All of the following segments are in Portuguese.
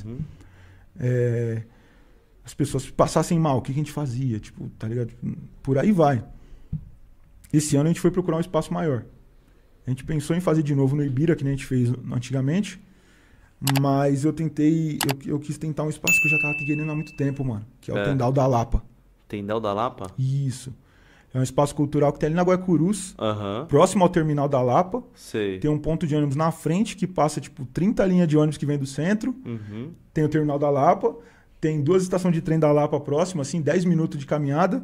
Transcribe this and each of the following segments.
Uhum. É, as pessoas passassem mal, o que, a gente fazia? Tipo, tá ligado? Por aí vai. Esse ano a gente foi procurar um espaço maior. A gente pensou em fazer de novo no Ibira, que nem a gente fez antigamente. Mas eu tentei, eu, eu quis tentar um espaço que eu já tava querendo há muito tempo, mano. Que é, é. o Tendal da Lapa. Tendal da Lapa? Isso. É um espaço cultural que tem ali na Guaicurus, uhum. próximo ao terminal da Lapa. Sei. Tem um ponto de ônibus na frente que passa, tipo, 30 linhas de ônibus que vem do centro. Uhum. Tem o terminal da Lapa. Tem duas estações de trem da Lapa próximo, assim, 10 minutos de caminhada.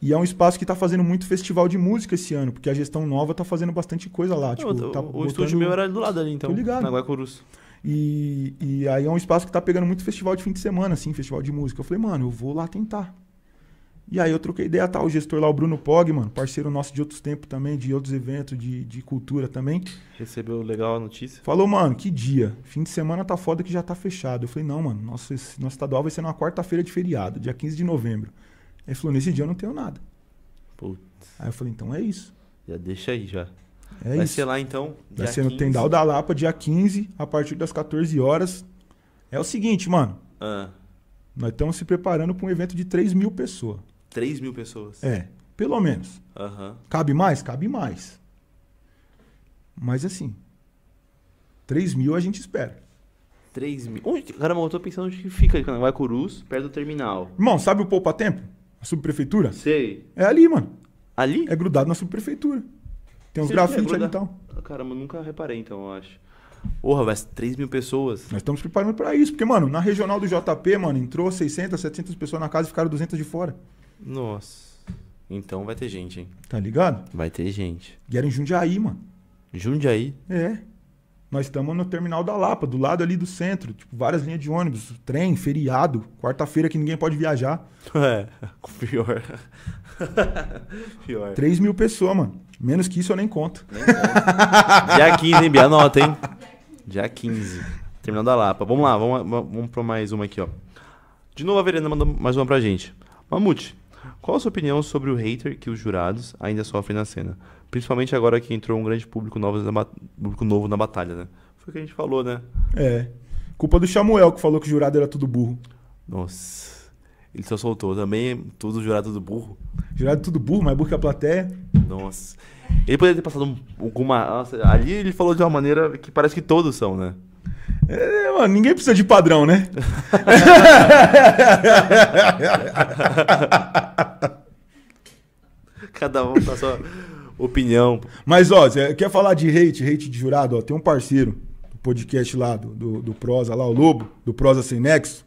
E é um espaço que está fazendo muito festival de música esse ano, porque a gestão nova está fazendo bastante coisa lá. Não, tipo, o, tá o botando... estúdio meu era é do lado ali, então. Tô ligado. Na Guaicurus. E, e aí é um espaço que está pegando muito festival de fim de semana, assim, festival de música. Eu falei, mano, eu vou lá tentar. E aí eu troquei ideia, tá? O gestor lá, o Bruno Pog, mano, parceiro nosso de outros tempos também, de outros eventos, de, de cultura também. Recebeu legal a notícia? Falou, mano, que dia. Fim de semana tá foda que já tá fechado. Eu falei, não, mano, nosso, nosso estadual vai ser numa quarta-feira de feriado, dia 15 de novembro. Ele falou, nesse dia eu não tenho nada. Putz. Aí eu falei, então é isso. Já deixa aí já. É vai isso. ser lá então. Vai ser 15. no Tendal da Lapa, dia 15, a partir das 14 horas. É o seguinte, mano. Ah. Nós estamos se preparando para um evento de 3 mil pessoas. 3 mil pessoas. É, pelo menos. Uhum. Cabe mais? Cabe mais. Mas assim, 3 mil a gente espera. 3 mil? Onde, caramba, eu tô pensando onde fica fica, vai Cruz, perto do terminal. Irmão, sabe o Poupa Tempo? A subprefeitura? Sei. É ali, mano. Ali? É grudado na subprefeitura. Tem uns grafites é ali e então. tal. Ah, caramba, nunca reparei então, eu acho. Porra, vai 3 mil pessoas. Nós estamos preparando para isso, porque, mano, na regional do JP, mano, entrou 600, 700 pessoas na casa e ficaram 200 de fora. Nossa. Então vai ter gente, hein? Tá ligado? Vai ter gente. E era em Jundiaí, mano. Jundiaí? É. Nós estamos no terminal da Lapa, do lado ali do centro. Tipo, várias linhas de ônibus, trem, feriado, quarta-feira que ninguém pode viajar. É, pior. pior. 3 mil pessoas, mano. Menos que isso eu nem conto. Nem Dia 15, hein, Bia? Anota, hein? Dia 15. Terminal da Lapa. Vamos lá, vamos, vamos pra mais uma aqui, ó. De novo a Verena mandou mais uma pra gente. Mamute, qual a sua opinião sobre o hater que os jurados ainda sofrem na cena? Principalmente agora que entrou um grande público novo na, público novo na batalha, né? Foi o que a gente falou, né? É. Culpa do Samuel, que falou que o jurado era tudo burro. Nossa. Ele só soltou também, tudo jurado tudo burro. Jurado tudo burro, mais burro que a plateia. Nossa. Ele poderia ter passado alguma. Nossa, ali ele falou de uma maneira que parece que todos são, né? É, mano, ninguém precisa de padrão, né? Cada um com a sua opinião. Mas, ó, quer falar de hate, hate de jurado? Ó, tem um parceiro do podcast lá, do, do, do Prosa, lá, o Lobo, do Prosa Sem Nexo,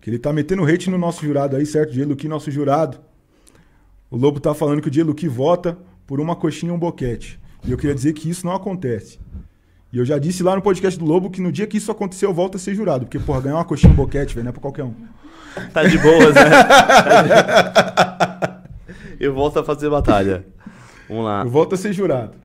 que ele tá metendo hate no nosso jurado aí, certo? Diego Luqui, nosso jurado. O Lobo tá falando que o Diego que vota por uma coxinha e um boquete. E eu queria dizer que isso não acontece. E eu já disse lá no podcast do Lobo que no dia que isso aconteceu eu volto a ser jurado. Porque, porra, ganhar uma coxinha boquete, velho, não é pra qualquer um. Tá de boas, né? eu volto a fazer batalha. Vamos lá. Eu volto a ser jurado.